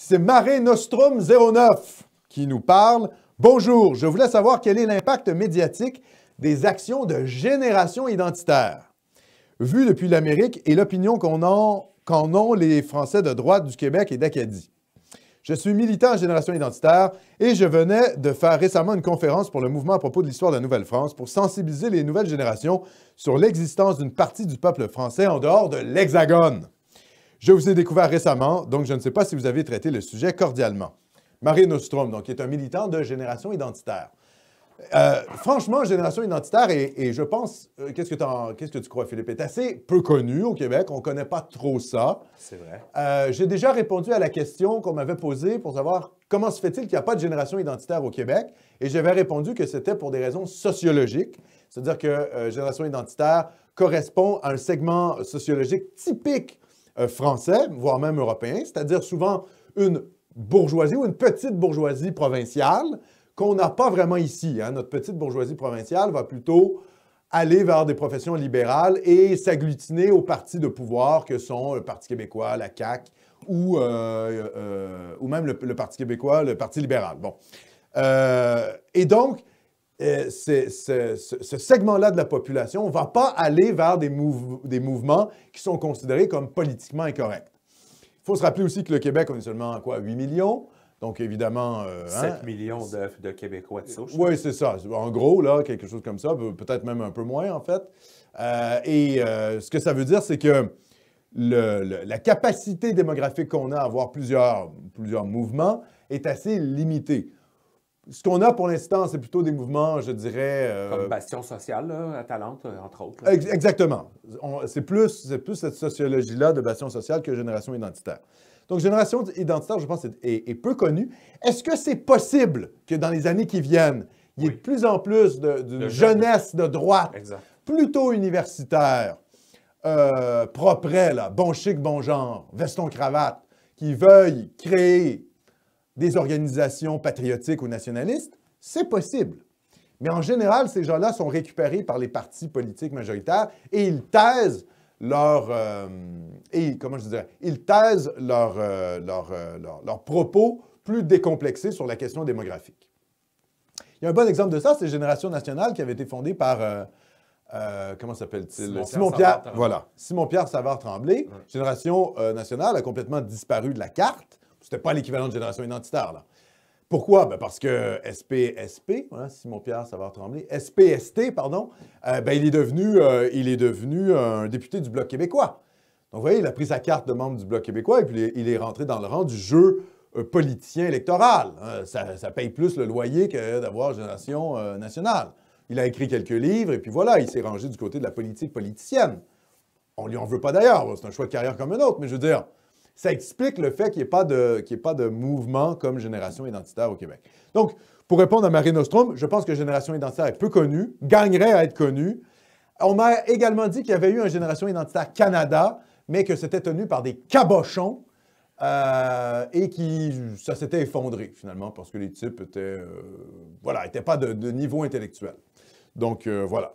C'est Maré Nostrum 09 qui nous parle. Bonjour, je voulais savoir quel est l'impact médiatique des actions de génération identitaire. Vu depuis l'Amérique et l'opinion qu'en ont les Français de droite du Québec et d'Acadie. Je suis militant en génération identitaire et je venais de faire récemment une conférence pour le mouvement à propos de l'histoire de la Nouvelle-France pour sensibiliser les nouvelles générations sur l'existence d'une partie du peuple français en dehors de l'Hexagone. Je vous ai découvert récemment, donc je ne sais pas si vous avez traité le sujet cordialement. Marie Nostrom, donc, qui est un militant de Génération Identitaire. Euh, franchement, Génération Identitaire, et, je pense, euh, qu'est-ce que tu crois, Philippe, est assez peu connu au Québec. On ne connaît pas trop ça. C'est vrai. Euh, j'ai déjà répondu à la question qu'on m'avait posée pour savoir comment se fait-il qu'il n'y a pas de Génération Identitaire au Québec. Et j'avais répondu que c'était pour des raisons sociologiques, c'est-à-dire que Génération Identitaire correspond à un segment sociologique typique euh, français, voire même européen, c'est-à-dire souvent une bourgeoisie ou une petite bourgeoisie provinciale qu'on n'a pas vraiment ici. Hein. Notre petite bourgeoisie provinciale va plutôt aller vers des professions libérales et s'agglutiner aux partis de pouvoir que sont le euh, Parti québécois, la CAQ ou, euh, ou même le, Parti québécois, le Parti libéral. Bon. et donc, euh, ce, segment-là de la population ne va pas aller vers des, mouvements qui sont considérés comme politiquement incorrects. Il faut se rappeler aussi que le Québec, on est seulement quoi, 8 millions. Donc, évidemment. Euh, 7 hein? millions de, de, Québécois de souche. Oui, c'est ça. En gros, là, quelque chose comme ça, peut-être même un peu moins, en fait. Euh, et euh, ce que ça veut dire, c'est que la capacité démographique qu'on a à avoir plusieurs mouvements est assez limitée ce qu'on a pour l'instant, c'est plutôt des mouvements, je dirais. Euh, Comme Bastion Social, à Talente, euh, entre autres. Exactement. C'est plus, cette sociologie-là de Bastion Social que Génération Identitaire. Donc, Génération Identitaire, je pense, est, peu connue. Est-ce que c'est possible que dans les années qui viennent, il y ait de plus en plus d'une jeunesse de droite, plutôt universitaire, euh, propre, là, bon chic, bon genre, veston-cravate, qui veuille créer des organisations patriotiques ou nationalistes, c'est possible. Mais en général, ces gens-là sont récupérés par les partis politiques majoritaires et ils taisent leur, euh, et, comment ils taisent euh, euh, leurs propos plus décomplexés sur la question démographique. Il y a un bon exemple de ça, c'est Génération nationale qui avait été fondée par comment s'appelle-t-il Simon Pierre. Voilà, Simon Pierre Savard Tremblay. Génération nationale a complètement disparu de la carte. C'était pas l'équivalent de génération identitaire, là. Pourquoi? Ben parce que SPSP, hein, Simon-Pierre va tremblay SPST, pardon, euh, ben il est devenu, euh, il est devenu euh, un député du Bloc québécois. Donc, vous voyez, il a pris sa carte de membre du Bloc québécois et puis il est rentré dans le rang du jeu politicien électoral. Hein. ça, ça, paye plus le loyer que d'avoir Génération nationale. Il a écrit quelques livres et puis voilà, il s'est rangé du côté de la politique politicienne. On lui en veut pas d'ailleurs, c'est un choix de carrière comme un autre, mais je veux dire, ça explique le fait qu'il n'y ait, pas de, pas de mouvement comme Génération identitaire au Québec. Donc, pour répondre à Marie Nostrom, je pense que Génération identitaire est peu connue, gagnerait à être connue. On m'a également dit qu'il y avait eu une Génération identitaire Canada, mais que c'était tenu par des cabochons euh, et que ça s'était effondré finalement parce que les types étaient, euh, pas de, niveau intellectuel. Donc euh, voilà.